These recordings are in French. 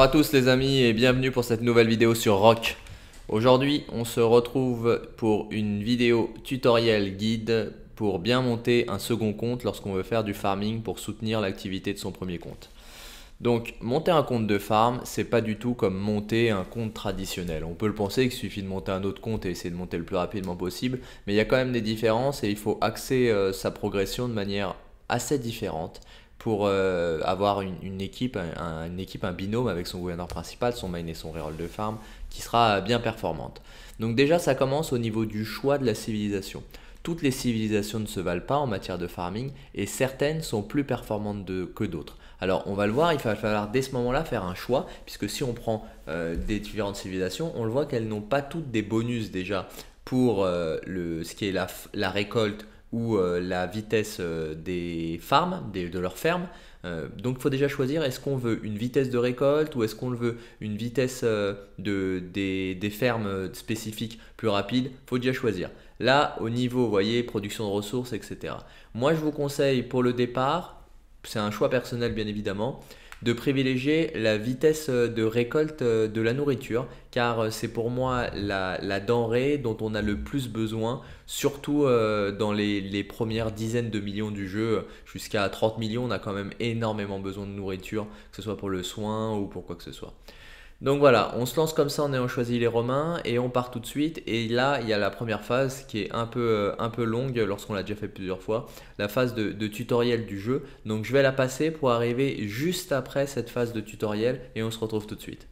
Bonjour à tous les amis et bienvenue pour cette nouvelle vidéo sur Rock. Aujourd'hui on se retrouve pour une vidéo tutoriel guide pour bien monter un second compte lorsqu'on veut faire du farming pour soutenir l'activité de son premier compte. Donc monter un compte de farm, c'est pas du tout comme monter un compte traditionnel. On peut le penser qu'il suffit de monter un autre compte et essayer de monter le plus rapidement possible, mais il y a quand même des différences et il faut axer euh, sa progression de manière assez différente pour euh, avoir une, équipe, un, une équipe, un binôme avec son gouverneur principal, son main et son reroll de farm, qui sera bien performante. Donc déjà, ça commence au niveau du choix de la civilisation. Toutes les civilisations ne se valent pas en matière de farming et certaines sont plus performantes que d'autres. Alors on va le voir, il va falloir dès ce moment-là faire un choix, puisque si on prend euh, des différentes civilisations, on le voit qu'elles n'ont pas toutes des bonus déjà pour euh, le, ce qui est la récolte ou euh, la vitesse euh, des farms, de leurs fermes. Euh, donc il faut déjà choisir est-ce qu'on veut une vitesse de récolte ou est-ce qu'on veut une vitesse de, des, fermes spécifiques plus rapide. faut déjà choisir. Là, au niveau, vous voyez, production de ressources, etc. Moi, je vous conseille pour le départ, c'est un choix personnel bien évidemment, de privilégier la vitesse euh, de récolte euh, de la nourriture, car euh, c'est pour moi la, denrée dont on a le plus besoin, surtout dans les, les premières dizaines de millions du jeu, jusqu'à 30 millions, on a quand même énormément besoin de nourriture, que ce soit pour le soin ou pour quoi que ce soit. Donc voilà, on se lance comme ça en ayant choisi les Romains et on part tout de suite. Et là, il y a la première phase qui est un peu, euh, un peu longue lorsqu'on l'a déjà fait plusieurs fois, la phase de, tutoriel du jeu. Donc je vais la passer pour arriver juste après cette phase de tutoriel et on se retrouve tout de suite.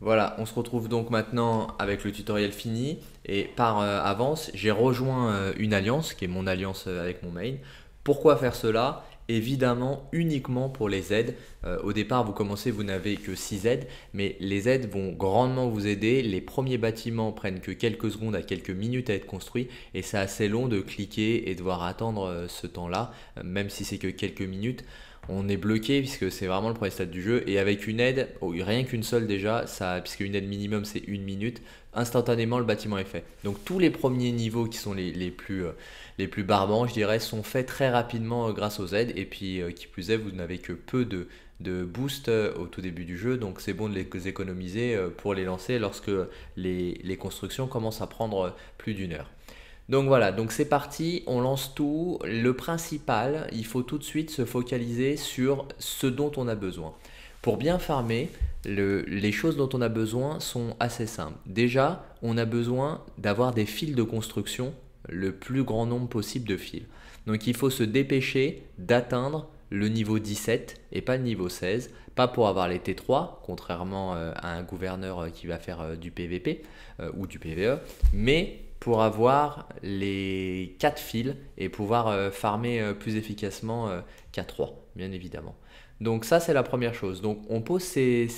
Voilà, on se retrouve donc maintenant avec le tutoriel fini et par euh, avance, j'ai rejoint euh, une alliance qui est mon alliance avec mon main. Pourquoi faire cela évidemment uniquement pour les aides. Euh, au départ, vous commencez, vous n'avez que 6 aides, mais les aides vont grandement vous aider. Les premiers bâtiments prennent que quelques secondes à quelques minutes à être construits et c'est assez long de cliquer et devoir attendre euh, ce temps-là, euh, même si c'est que quelques minutes on est bloqué puisque c'est vraiment le premier stade du jeu. Et avec une aide, oh, rien qu'une seule déjà, ça, puisque une aide minimum c'est une minute, instantanément le bâtiment est fait. Donc tous les premiers niveaux qui sont les, euh, plus, barbants, je dirais, sont faits très rapidement euh, grâce aux aides. Et puis euh, qui plus est, vous n'avez que peu de, boost au tout début du jeu, donc c'est bon de les économiser pour les lancer lorsque les constructions commencent à prendre plus d'une heure. Donc voilà, donc c'est parti, on lance tout. Le principal, il faut tout de suite se focaliser sur ce dont on a besoin. Pour bien farmer, les choses dont on a besoin sont assez simples. Déjà, on a besoin d'avoir des fils de construction, le plus grand nombre possible de fils. Donc il faut se dépêcher d'atteindre le niveau 17 et pas le niveau 16. Pas pour avoir les T3, contrairement euh, à un gouverneur euh, qui va faire euh, du PVP ou du PVE, mais pour avoir les 4 fils et pouvoir farmer plus efficacement qu'à 3, bien évidemment. Donc ça, c'est la première chose. Donc on pose ces,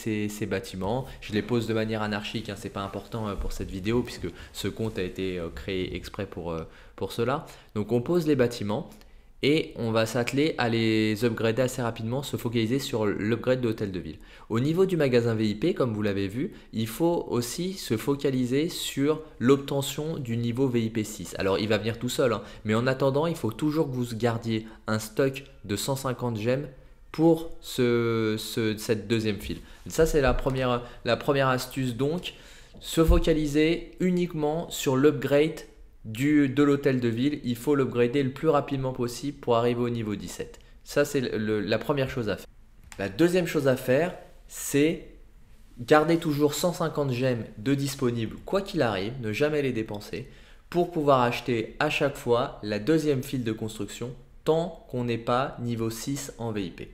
bâtiments. Je les pose de manière anarchique, hein, c'est pas important pour cette vidéo puisque ce compte a été créé exprès pour, pour cela. Donc on pose les bâtiments et on va s'atteler à les upgrader assez rapidement, se focaliser sur l'upgrade de l'hôtel de ville. Au niveau du magasin VIP, comme vous l'avez vu, il faut aussi se focaliser sur l'obtention du niveau VIP 6. Alors il va venir tout seul, hein, mais en attendant, il faut toujours que vous gardiez un stock de 150 gemmes pour ce, cette deuxième file. Ça, c'est la première, la première astuce donc, se focaliser uniquement sur l'upgrade du, de l'hôtel de ville, il faut l'upgrader le plus rapidement possible pour arriver au niveau 17. Ça, c'est la première chose à faire. La deuxième chose à faire, c'est garder toujours 150 gemmes de disponibles, quoi qu'il arrive, ne jamais les dépenser, pour pouvoir acheter à chaque fois la deuxième file de construction tant qu'on n'est pas niveau 6 en VIP.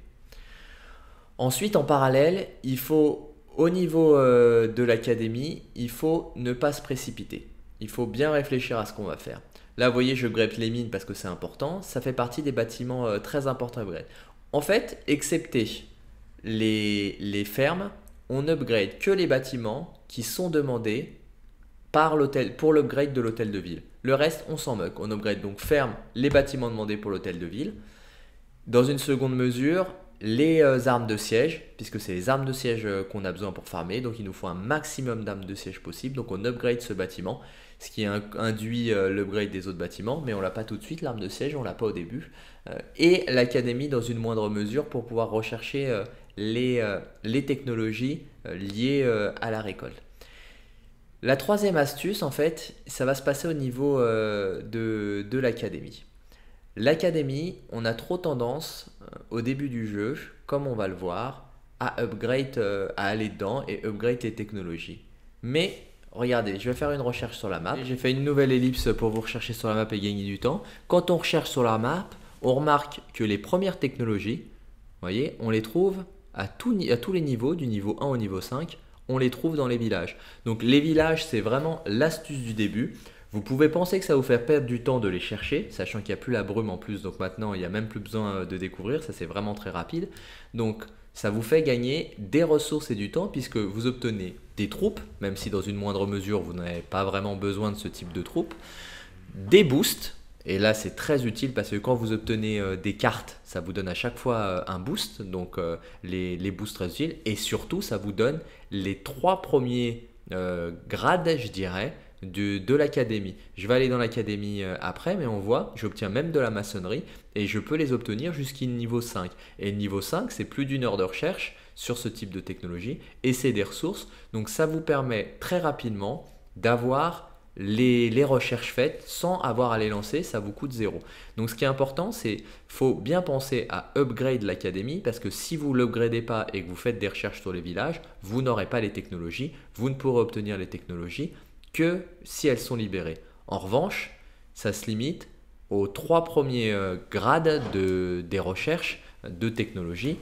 Ensuite, en parallèle, il faut, au niveau euh, de l'académie, il faut ne pas se précipiter il faut bien réfléchir à ce qu'on va faire. Là, vous voyez, je greffe les mines parce que c'est important. Ça fait partie des bâtiments euh, très importants à upgrade. En fait, excepté les, fermes, on upgrade que les bâtiments qui sont demandés par l'hôtel pour l'upgrade de l'hôtel de ville. Le reste, on s'en moque. On upgrade donc ferme les bâtiments demandés pour l'hôtel de ville. Dans une seconde mesure, les euh, armes de siège, puisque c'est les armes de siège euh, qu'on a besoin pour farmer, donc il nous faut un maximum d'armes de siège possible, donc on upgrade ce bâtiment ce qui induit euh, l'upgrade des autres bâtiments, mais on l'a pas tout de suite, l'arme de siège, on l'a pas au début. Euh, et l'académie dans une moindre mesure pour pouvoir rechercher euh, les, les technologies liées à la récolte. La troisième astuce, en fait, ça va se passer au niveau de, de l'académie. L'académie, on a trop tendance, au début du jeu, comme on va le voir, à upgrade, à aller dedans et upgrade les technologies. Mais Regardez, je vais faire une recherche sur la map. J'ai fait une nouvelle ellipse pour vous rechercher sur la map et gagner du temps. Quand on recherche sur la map, on remarque que les premières technologies, voyez, on les trouve à, à tous les niveaux, du niveau 1 au niveau 5, on les trouve dans les villages. Donc les villages, c'est vraiment l'astuce du début. Vous pouvez penser que ça vous fait perdre du temps de les chercher, sachant qu'il n'y a plus la brume en plus, donc maintenant il n'y a même plus besoin euh, de découvrir, ça c'est vraiment très rapide. Donc ça vous fait gagner des ressources et du temps puisque vous obtenez des troupes, même si dans une moindre mesure vous n'avez pas vraiment besoin de ce type de troupes, des boosts, et là c'est très utile parce que quand vous obtenez euh, des cartes, ça vous donne à chaque fois euh, un boost, donc euh, les, les, boosts très utiles, et surtout ça vous donne les trois premiers grades, je dirais, de, l'académie. Je vais aller dans l'académie euh, après, mais on voit, j'obtiens même de la maçonnerie et je peux les obtenir jusqu'à niveau 5. Et niveau 5, c'est plus d'une heure de recherche sur ce type de technologie et c'est des ressources. Donc ça vous permet très rapidement d'avoir les, recherches faites sans avoir à les lancer, ça vous coûte zéro. Donc ce qui est important, c'est faut bien penser à upgrade l'académie parce que si vous l'upgradez pas et que vous faites des recherches sur les villages, vous n'aurez pas les technologies, vous ne pourrez obtenir les technologies que si elles sont libérées. En revanche, ça se limite aux trois premiers euh, grades de, des recherches de technologie.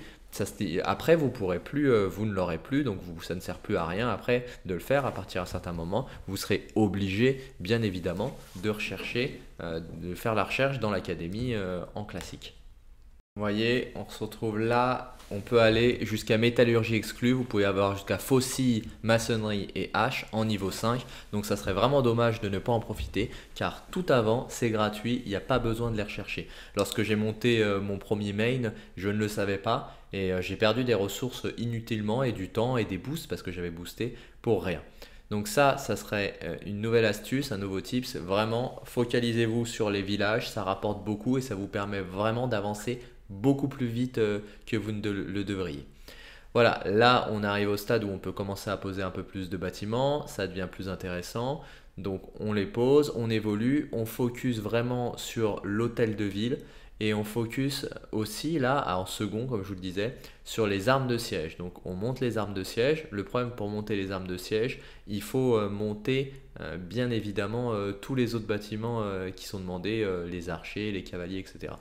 après, vous pourrez plus, euh, vous ne l'aurez plus, donc ça ne sert plus à rien après de le faire. À partir d'un certain moment, vous serez obligé, bien évidemment, de rechercher, euh, de faire la recherche dans l'académie en classique. Vous voyez, on se retrouve là. On peut aller jusqu'à métallurgie exclue. Vous pouvez avoir jusqu'à faucille, maçonnerie et hache en niveau 5. Donc ça serait vraiment dommage de ne pas en profiter car tout avant, c'est gratuit. Il n'y a pas besoin de les rechercher. Lorsque j'ai monté euh, mon premier main, je ne le savais pas et euh, j'ai perdu des ressources inutilement et du temps et des boosts parce que j'avais boosté pour rien. Donc ça, ça serait euh, une nouvelle astuce, un nouveau tips. Vraiment, focalisez-vous sur les villages, ça rapporte beaucoup et ça vous permet vraiment d'avancer beaucoup plus vite euh, que vous ne le devriez. Voilà, là on arrive au stade où on peut commencer à poser un peu plus de bâtiments, ça devient plus intéressant. Donc on les pose, on évolue, on focus vraiment sur l'hôtel de ville et on focus aussi là en second, comme je vous le disais, sur les armes de siège. Donc on monte les armes de siège. Le problème pour monter les armes de siège, il faut euh, monter euh, bien évidemment tous les autres bâtiments qui sont demandés, les archers, les cavaliers, etc.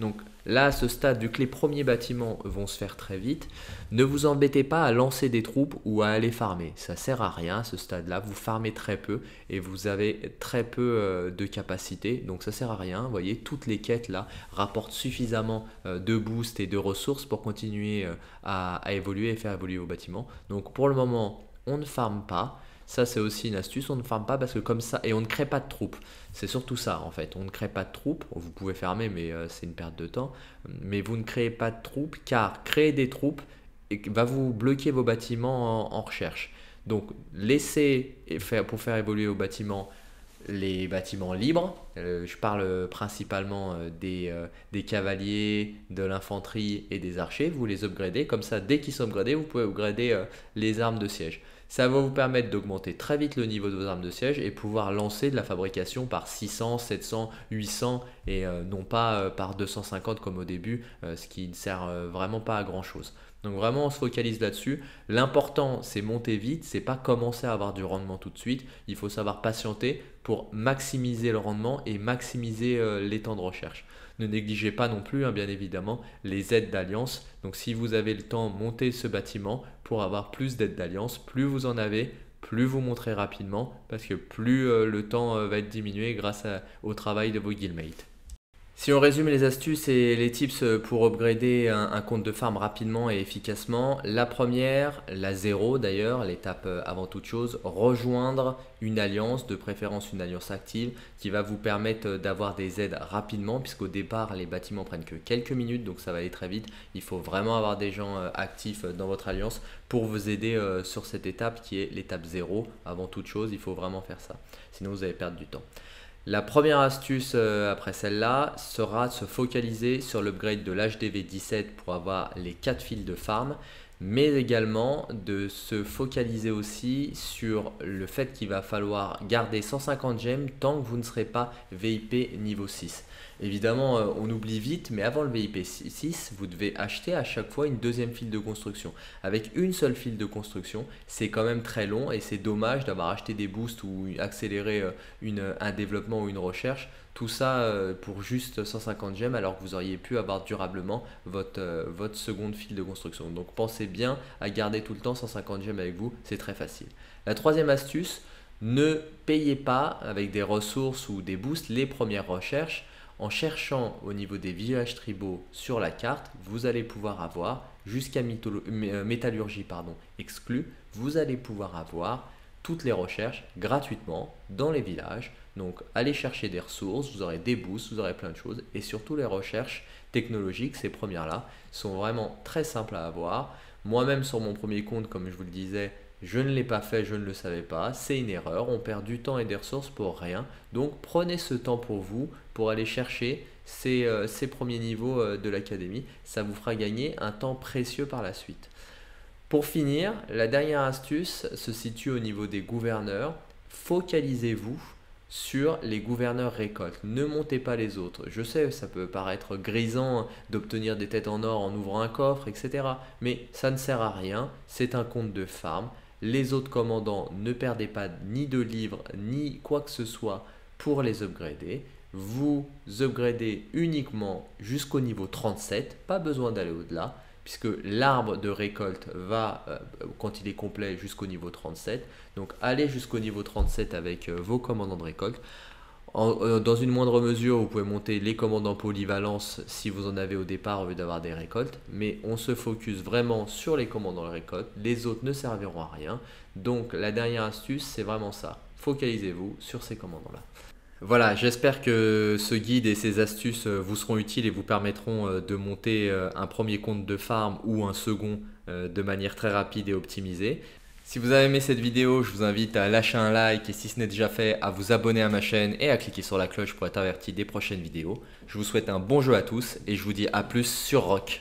Donc là, à ce stade, vu que les premiers bâtiments vont se faire très vite, ne vous embêtez pas à lancer des troupes ou à aller farmer. Ça sert à rien à ce stade-là. Vous farmez très peu et vous avez très peu euh, de capacité. Donc ça sert à rien. Vous voyez, toutes les quêtes là rapportent suffisamment euh, de boost et de ressources pour continuer euh, à, à évoluer et faire évoluer vos bâtiments. Donc pour le moment, on ne farme pas. Ça, c'est aussi une astuce. On ne ferme pas parce que comme ça, et on ne crée pas de troupes. C'est surtout ça en fait. On ne crée pas de troupes. Vous pouvez fermer, mais euh, c'est une perte de temps. Mais vous ne créez pas de troupes car créer des troupes va vous bloquer vos bâtiments en, recherche. Donc, laissez pour faire évoluer vos bâtiments les bâtiments libres. Euh, je parle euh, principalement euh, des, cavaliers, de l'infanterie et des archers. Vous les upgradez. Comme ça, dès qu'ils sont upgradés, vous pouvez upgrader les armes de siège. Ça va vous permettre d'augmenter très vite le niveau de vos armes de siège et pouvoir lancer de la fabrication par 600, 700, 800 et non pas par 250 comme au début, ce qui ne sert vraiment pas à grand chose. Donc vraiment, on se focalise là-dessus. L'important, c'est monter vite, c'est pas commencer à avoir du rendement tout de suite. Il faut savoir patienter pour maximiser le rendement et maximiser euh, les temps de recherche. Ne négligez pas non plus, hein, bien évidemment, les aides d'alliance. Donc si vous avez le temps, montez ce bâtiment pour avoir plus d'aides d'alliance. Plus vous en avez, plus vous montrez rapidement, parce que plus euh, le temps euh, va être diminué grâce au travail de vos guildmates. Si on résume les astuces et les tips pour upgrader un, compte de farm rapidement et efficacement, la première, la zéro d'ailleurs, l'étape euh, avant toute chose, rejoindre une alliance, de préférence une alliance active, qui va vous permettre euh, d'avoir des aides rapidement, puisqu'au départ les bâtiments prennent que quelques minutes, donc ça va aller très vite. Il faut vraiment avoir des gens euh, actifs dans votre alliance pour vous aider sur cette étape qui est l'étape zéro. Avant toute chose, il faut vraiment faire ça, sinon vous allez perdre du temps. La première astuce euh, après celle-là sera de se focaliser sur l'upgrade de l'HDV17 pour avoir les 4 fils de farm, mais également de se focaliser aussi sur le fait qu'il va falloir garder 150 gemmes tant que vous ne serez pas VIP niveau 6. Évidemment, euh, on oublie vite, mais avant le VIP6, vous devez acheter à chaque fois une deuxième file de construction. Avec une seule file de construction, c'est quand même très long et c'est dommage d'avoir acheté des boosts ou accéléré euh, un développement ou une recherche. Tout ça euh, pour juste 150 gemmes alors que vous auriez pu avoir durablement votre, votre seconde file de construction. Donc pensez bien à garder tout le temps 150 gemmes avec vous, c'est très facile. La troisième astuce, ne payez pas avec des ressources ou des boosts les premières recherches. En cherchant au niveau des villages tribaux sur la carte, vous allez pouvoir avoir, jusqu'à euh, métallurgie pardon, exclue, vous allez pouvoir avoir toutes les recherches gratuitement dans les villages. Donc allez chercher des ressources, vous aurez des boosts, vous aurez plein de choses. Et surtout les recherches technologiques, ces premières-là, sont vraiment très simples à avoir. Moi-même sur mon premier compte, comme je vous le disais, je ne l'ai pas fait, je ne le savais pas, c'est une erreur, on perd du temps et des ressources pour rien. Donc prenez ce temps pour vous, pour aller chercher ces, euh, premiers niveaux euh, de l'académie. Ça vous fera gagner un temps précieux par la suite. Pour finir, la dernière astuce se situe au niveau des gouverneurs. Focalisez-vous sur les gouverneurs récoltes. Ne montez pas les autres. Je sais, ça peut paraître grisant d'obtenir des têtes en or en ouvrant un coffre, etc. Mais ça ne sert à rien. C'est un compte de farm. Les autres commandants, ne perdez pas ni de livres, ni quoi que ce soit pour les upgrader. Vous upgradez uniquement jusqu'au niveau 37, pas besoin d'aller au-delà, puisque l'arbre de récolte va, euh, quand il est complet, jusqu'au niveau 37. Donc allez jusqu'au niveau 37 avec euh, vos commandants de récolte. Euh, dans une moindre mesure, vous pouvez monter les commandes en polyvalence si vous en avez au départ au lieu d'avoir des récoltes, mais on se focus vraiment sur les commandes en récolte, les autres ne serviront à rien. Donc la dernière astuce, c'est vraiment ça. Focalisez-vous sur ces commandes-là. Voilà, j'espère que ce guide et ces astuces euh, vous seront utiles et vous permettront euh, de monter un premier compte de farm ou un second de manière très rapide et optimisée. Si vous avez aimé cette vidéo, je vous invite à lâcher un like et si ce n'est déjà fait, à vous abonner à ma chaîne et à cliquer sur la cloche pour être averti des prochaines vidéos. Je vous souhaite un bon jeu à tous et je vous dis à plus sur Rock.